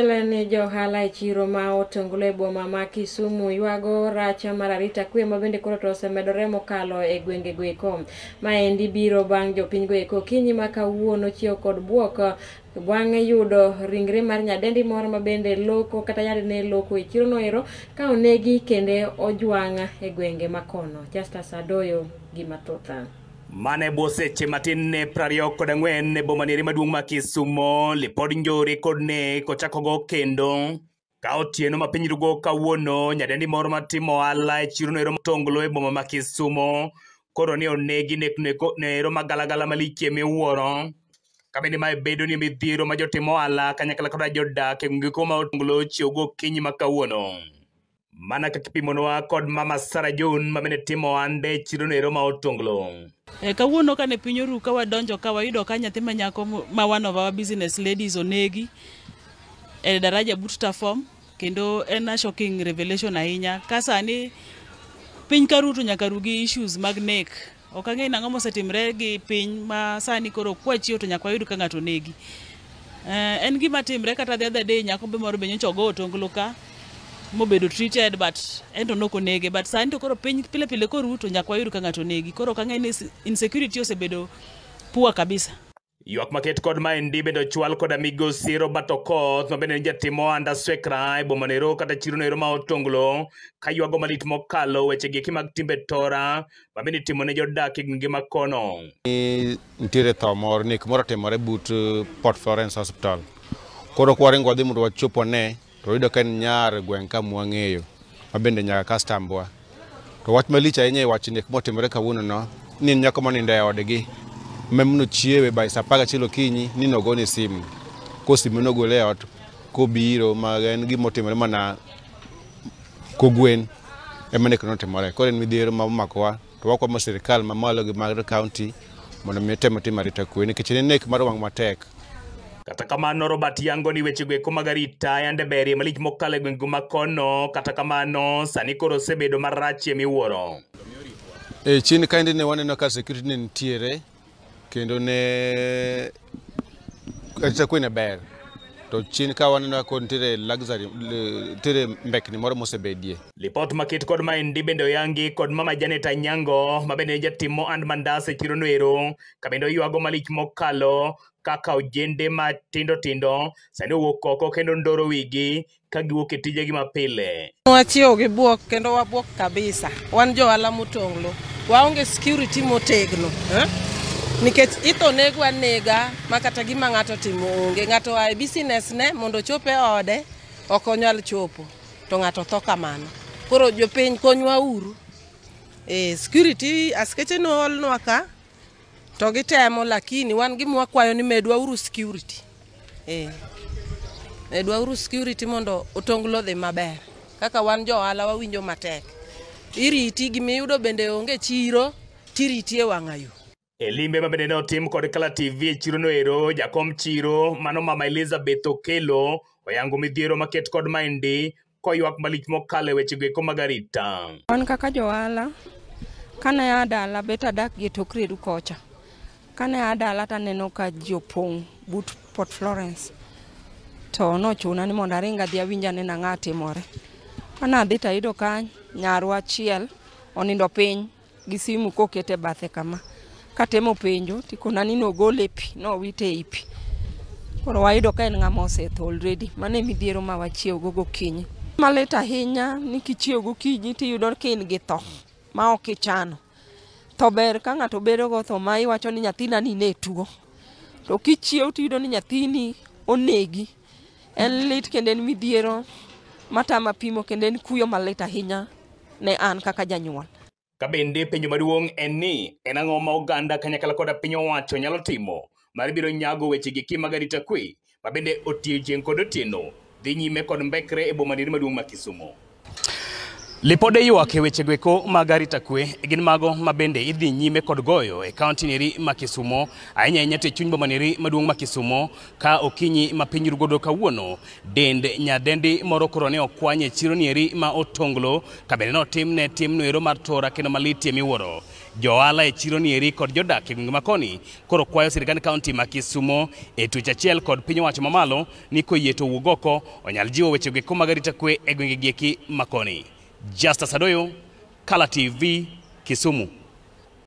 Mbele ni jo ohala e chiro ma otonglo e boma ma Kisumu ywago racha mar arita kwe ma bende koro to osemedore mokalo e gwenge go eko. Maendi biro bang jopiny go eko kinyi ma kawuono chiew kod buok bwang'e yudo ringre mar nyadendi moro ma bende loko kata nyadene loko e chiro noero ka onegi kende ojwang' e gwenge ma kono. Justus Adoyo gi mathoth. mane bwo seche matin ne prariyo kod ang'wen ne bomaniere maduong' ma kisumo lipod njore kod ne kochakogo kendo ka otieno ma piny rugo kawuono nyadendi moro matimo ohala e chiro noero motonglo e boma ma kisumo koro ni onegi nero magalagala malikie miwuoro kabende mae bedo ni midhiero ma jotim ohala kanyakla koda jodak e ngiko ma otonglo chiewo gokinyi ma kawuono mana ka kipimonwa kod mama Sara John ma bende timo ande chiro no ero ma otonglo. E, kawuono ka ne piny oru ka wadonjo ka wayudo ka nyathi ma nyako ma one of our business ladies onegi e daraja but Tafom kendo en a shocking revelation ahinya ka sani piny karu to nyaka ru gi issues mag nek ok ang'eyo nang'o mosetimre gi piny ma sani koro kwachiyo to nyaka wayud ka ng'ato negi. Uh, e, en gima timre kata the other day nyako be moro be nyocha ogo otonglo ka mobedo treated but ento nok onege but sani to koro piny pile pile koru to nyaka wayud ka ng'ato negi koro kang'e ni insecurity osebedo pua kabisa ywak maket kod maendi bende ochwal koda migosi robert okoth mabende ni jatim ohanda swekra e bomanero kata chironoero ma otonglo ka ywago malit mokalo wechegi eki mag timbe tora mabende itimo ne jodak e ngima kono nitiere tho moro nek moro otimore but uh, port florence hospital koro kwaringo wadhi mondo wachopone to yudo ka en nyar e gweng' ka mwang'eyo ma bende nyaka kastambwa to wach malich ahinya e wach nek motimore kawuono no ni nyako monindo e odgi memno chiewe bai sa apaga chiel okinyi ni nogone simu ko simu nogole e ot kobiro ma en gimotimore mana kogwen ema nek notimore koro en midhiero ma omakowa to wakwamo sirikal mamalo gi mar kaunti mondo mi otemo tim arita kwe nikech ne nek mar wang' matek kata kamano robert yango ni wechego eko mag arita yande berie malich mokalo e gwengego makono kata kamano sani koro osebedo marachie miwuoro e chien kaendi ne waneno ka security ne nitiere kendo ne arita kwe ne ber to chien ka waneno ka nitiere luxury nitiere mbekni moro mosebedie lipot maket kod maendi bende oyangi kod mama janet anyango ma bende jatim moand mandas e chiro noero ka bende oywago malich mokalo kaka ojende matindo tindo sani owuok oko kendo ndoro wigi ka giwuok e tijegi mapile wachiewo gi buok kendo wabuok kabisa wan johala motonglo waonge security motegno eh? nikech itho negwa nega makata gima ng'ato timo onge ng'ato oa e business ne mondo chope e ode ok onyal chopo to ng'ato tho kamano koro jopiny konywa uru e security askeche noolnwa ka to gitemo lakini wan gima wakwayo ni medwa uru security e medwa uru security mondo otong lodhe maber kaka wan jo ohala wawinjo matek iriti gimiyudo bende onge chiro tiriti e wang'ayo E limbe ma bende ne otim kod Kala TV e chiro noero, jakom chiro, mano mama Elizabeth Okelo, oyango midhiero maket kod maendi, koywak malich mokalo e weche goeko mag arita. Wan kaka joala, kane a dala bet adak gi e tok redu kocha. Kane a dala taneno ka jopong' but Port Florence. To nochuna ni mondo aring adhi awinja ne nang'a timore. Kane adhi tayudo kany, nyarwa achiel onindo piny gi simu kokete bathe kama. katemo penjo tikona ni nogole pi nowite e pi koro wayudo ka en ng'ama osetho already mano e midhiero ma wachiewgo gokinyi malit ahinya ni kichiew gokinyi tiyudo ka in gi tho ma ok ichano tho ber ka ng'ato bedogo tho ma iwacho ni nyathinani ne tuo to kichiew tiyudo ni nyathini onegi en lit kendo en midhiero matama pimo kendo en kuyo malit ahinya ne an kaka janyuol Kabende penjo maduong' en ni en ang'o ma oganda kanyakla koda piny owacho nyalo timo mar biro nyago weche gi kima garita kwe mabende otiechieng' kod otieno dhi nyime kod mbekre e bomaniri maduong' ma Kisumo. Lipode ywak e weche gweko mag arita kwe gin mago mabende idhi nyime kod goyo e kaunti nieri ma Kisumo ahinya ahinya to e chuny boma nieri maduong' ma Kisumo ka okinyi ma piny rugodo kawuono dend nyadendi moro koro ne okwany e chiro nieri ma otonglo ka bende notimne tim noero mar tora kendo malitie miwuoro. Joala e chiro nieri kod jodak e gwenge makoni koro kwayo sirikand kaunti ma Kisumo e twech achiel kod piny owacho mamalo ni koyie to wuog oko onyal jiwo weche gweko mag arita kwe e gwenge gieki makoni. Justus Adoyo, Kala TV, Kisumu.